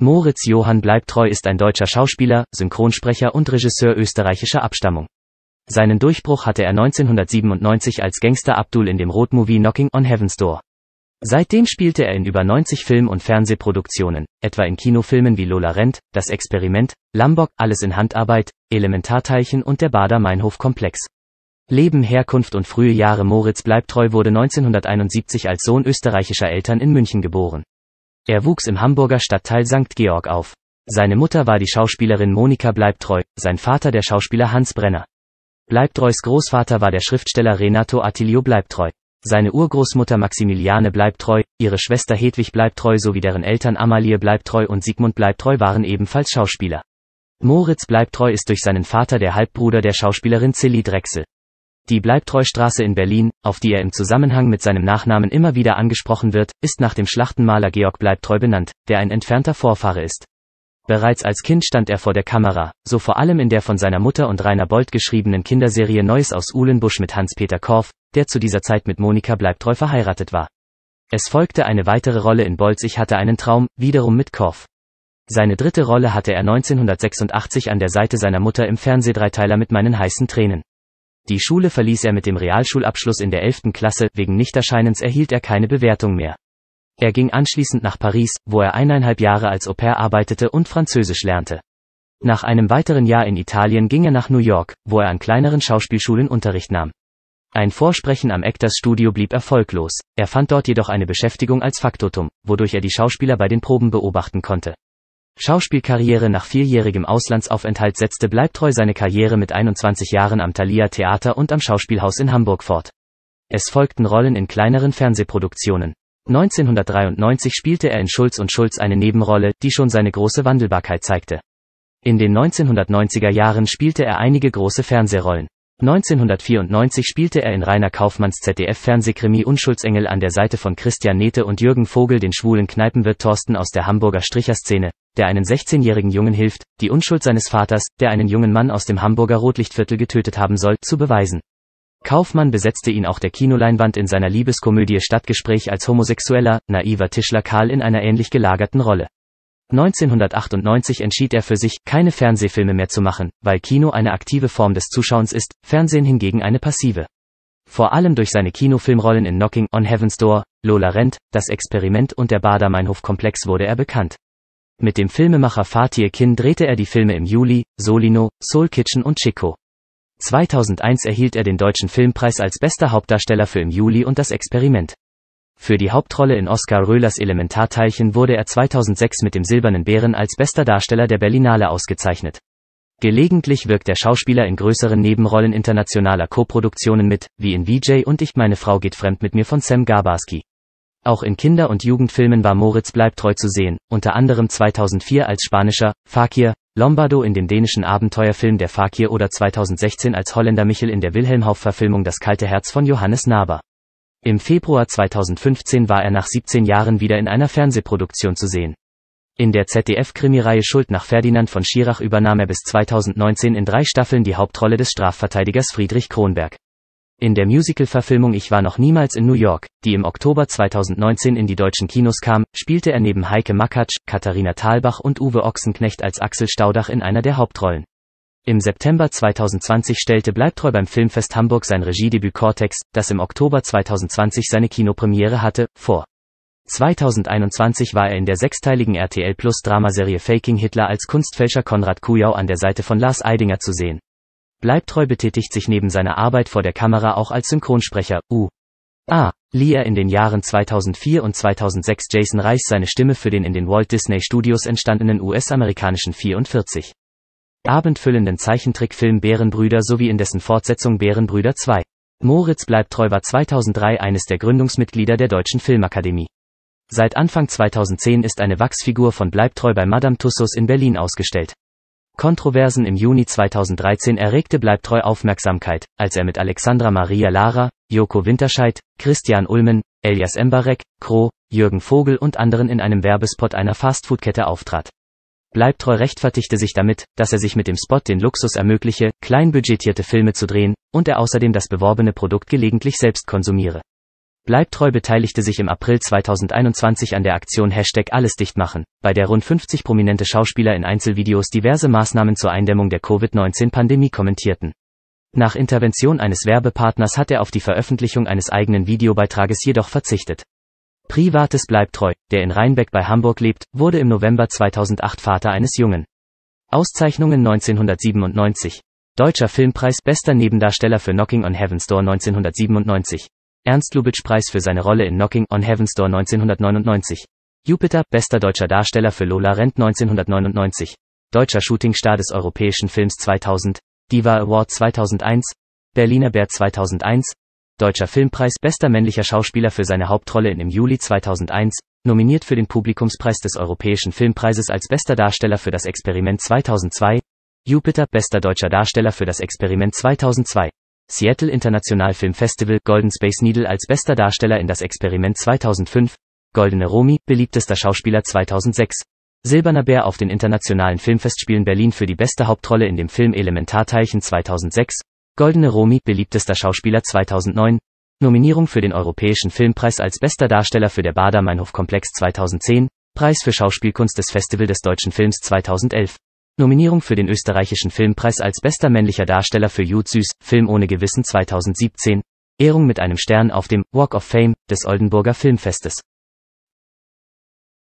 Moritz Johann Bleibtreu ist ein deutscher Schauspieler, Synchronsprecher und Regisseur österreichischer Abstammung. Seinen Durchbruch hatte er 1997 als Gangster Abdul in dem Rotmovie Knocking on Heaven's Door. Seitdem spielte er in über 90 Film- und Fernsehproduktionen, etwa in Kinofilmen wie Lola Rent, Das Experiment, Lambok, Alles in Handarbeit, Elementarteilchen und der Bader-Meinhof-Komplex. Leben, Herkunft und frühe Jahre Moritz Bleibtreu wurde 1971 als Sohn österreichischer Eltern in München geboren. Er wuchs im Hamburger Stadtteil St. Georg auf. Seine Mutter war die Schauspielerin Monika Bleibtreu, sein Vater der Schauspieler Hans Brenner. Bleibtreus Großvater war der Schriftsteller Renato Attilio Bleibtreu. Seine Urgroßmutter Maximiliane Bleibtreu, ihre Schwester Hedwig Bleibtreu sowie deren Eltern Amalie Bleibtreu und Sigmund Bleibtreu waren ebenfalls Schauspieler. Moritz Bleibtreu ist durch seinen Vater der Halbbruder der Schauspielerin Zilli Drechsel. Die Bleibtreustraße in Berlin, auf die er im Zusammenhang mit seinem Nachnamen immer wieder angesprochen wird, ist nach dem Schlachtenmaler Georg Bleibtreu benannt, der ein entfernter Vorfahre ist. Bereits als Kind stand er vor der Kamera, so vor allem in der von seiner Mutter und Rainer Bold geschriebenen Kinderserie Neues aus Uhlenbusch mit Hans-Peter Korff, der zu dieser Zeit mit Monika Bleibtreu verheiratet war. Es folgte eine weitere Rolle in Bolz Ich hatte einen Traum, wiederum mit Korff. Seine dritte Rolle hatte er 1986 an der Seite seiner Mutter im Fernsehdreiteiler mit meinen heißen Tränen. Die Schule verließ er mit dem Realschulabschluss in der 11. Klasse, wegen Nichterscheinens erhielt er keine Bewertung mehr. Er ging anschließend nach Paris, wo er eineinhalb Jahre als Au-pair arbeitete und Französisch lernte. Nach einem weiteren Jahr in Italien ging er nach New York, wo er an kleineren Schauspielschulen Unterricht nahm. Ein Vorsprechen am Actors Studio blieb erfolglos, er fand dort jedoch eine Beschäftigung als Faktotum, wodurch er die Schauspieler bei den Proben beobachten konnte. Schauspielkarriere nach vierjährigem Auslandsaufenthalt setzte Bleibtreu seine Karriere mit 21 Jahren am Thalia Theater und am Schauspielhaus in Hamburg fort. Es folgten Rollen in kleineren Fernsehproduktionen. 1993 spielte er in Schulz und Schulz eine Nebenrolle, die schon seine große Wandelbarkeit zeigte. In den 1990er Jahren spielte er einige große Fernsehrollen. 1994 spielte er in Rainer Kaufmanns ZDF-Fernsehkrimi Unschuldsengel an der Seite von Christian Nete und Jürgen Vogel den schwulen Kneipenwirt Thorsten aus der Hamburger Stricherszene, der einen 16-jährigen Jungen hilft, die Unschuld seines Vaters, der einen jungen Mann aus dem Hamburger Rotlichtviertel getötet haben soll, zu beweisen. Kaufmann besetzte ihn auch der Kinoleinwand in seiner Liebeskomödie Stadtgespräch als homosexueller, naiver Tischler Karl in einer ähnlich gelagerten Rolle. 1998 entschied er für sich, keine Fernsehfilme mehr zu machen, weil Kino eine aktive Form des Zuschauens ist, Fernsehen hingegen eine passive. Vor allem durch seine Kinofilmrollen in Knocking on Heaven's Door, Lola Rent, Das Experiment und der Bader Meinhof Komplex wurde er bekannt. Mit dem Filmemacher Fatih Kin drehte er die Filme im Juli, Solino, Soul Kitchen und Chico. 2001 erhielt er den Deutschen Filmpreis als bester Hauptdarsteller für Im Juli und das Experiment. Für die Hauptrolle in Oskar Röhlers Elementarteilchen wurde er 2006 mit dem Silbernen Bären als bester Darsteller der Berlinale ausgezeichnet. Gelegentlich wirkt der Schauspieler in größeren Nebenrollen internationaler Koproduktionen mit, wie in VJ und Ich meine Frau geht fremd mit mir von Sam Gabarski. Auch in Kinder- und Jugendfilmen war Moritz bleibtreu zu sehen, unter anderem 2004 als spanischer Fakir, Lombardo in dem dänischen Abenteuerfilm Der Fakir oder 2016 als Holländer Michel in der wilhelmhauff verfilmung Das kalte Herz von Johannes Naber. Im Februar 2015 war er nach 17 Jahren wieder in einer Fernsehproduktion zu sehen. In der ZDF-Krimireihe Schuld nach Ferdinand von Schirach übernahm er bis 2019 in drei Staffeln die Hauptrolle des Strafverteidigers Friedrich Kronberg. In der Musical-Verfilmung Ich war noch niemals in New York, die im Oktober 2019 in die deutschen Kinos kam, spielte er neben Heike Makatsch, Katharina Thalbach und Uwe Ochsenknecht als Axel Staudach in einer der Hauptrollen. Im September 2020 stellte Bleibtreu beim Filmfest Hamburg sein Regiedebüt Cortex, das im Oktober 2020 seine Kinopremiere hatte, vor. 2021 war er in der sechsteiligen RTL Plus Dramaserie Faking Hitler als Kunstfälscher Konrad Kujau an der Seite von Lars Eidinger zu sehen. Bleibtreu betätigt sich neben seiner Arbeit vor der Kamera auch als Synchronsprecher, U. A. lieh er in den Jahren 2004 und 2006 Jason Reich seine Stimme für den in den Walt Disney Studios entstandenen US-amerikanischen 44 abendfüllenden Zeichentrickfilm Bärenbrüder sowie in dessen Fortsetzung Bärenbrüder 2. Moritz Bleibtreu war 2003 eines der Gründungsmitglieder der Deutschen Filmakademie. Seit Anfang 2010 ist eine Wachsfigur von Bleibtreu bei Madame Tussauds in Berlin ausgestellt. Kontroversen im Juni 2013 erregte Bleibtreu Aufmerksamkeit, als er mit Alexandra Maria Lara, Joko Winterscheid, Christian Ulmen, Elias Embarek, Kro, Jürgen Vogel und anderen in einem Werbespot einer Fastfood-Kette auftrat. Bleibtreu rechtfertigte sich damit, dass er sich mit dem Spot den Luxus ermögliche, kleinbudgetierte Filme zu drehen, und er außerdem das beworbene Produkt gelegentlich selbst konsumiere. Bleibtreu beteiligte sich im April 2021 an der Aktion Hashtag AllesDichtmachen, bei der rund 50 prominente Schauspieler in Einzelvideos diverse Maßnahmen zur Eindämmung der Covid-19-Pandemie kommentierten. Nach Intervention eines Werbepartners hat er auf die Veröffentlichung eines eigenen Videobeitrages jedoch verzichtet Privates bleibt treu, der in Rheinbeck bei Hamburg lebt, wurde im November 2008 Vater eines Jungen. Auszeichnungen 1997. Deutscher Filmpreis Bester Nebendarsteller für Knocking on Heaven's Door 1997. Ernst Lubitsch Preis für seine Rolle in Knocking on Heaven's Door 1999. Jupiter Bester deutscher Darsteller für Lola Rent 1999. Deutscher Shootingstar des Europäischen Films 2000. Diva Award 2001. Berliner Bär 2001. Deutscher Filmpreis Bester männlicher Schauspieler für seine Hauptrolle in Im Juli 2001, nominiert für den Publikumspreis des Europäischen Filmpreises als Bester Darsteller für das Experiment 2002, Jupiter Bester deutscher Darsteller für das Experiment 2002, Seattle International Film Festival Golden Space Needle als Bester Darsteller in das Experiment 2005, Goldene Romy, beliebtester Schauspieler 2006, Silberner Bär auf den Internationalen Filmfestspielen Berlin für die beste Hauptrolle in dem Film Elementarteilchen 2006, Goldene Romy, beliebtester Schauspieler 2009, Nominierung für den Europäischen Filmpreis als bester Darsteller für der Bader-Meinhof-Komplex 2010, Preis für Schauspielkunst des Festival des deutschen Films 2011, Nominierung für den Österreichischen Filmpreis als bester männlicher Darsteller für Jud Süß, Film ohne Gewissen 2017, Ehrung mit einem Stern auf dem Walk of Fame des Oldenburger Filmfestes.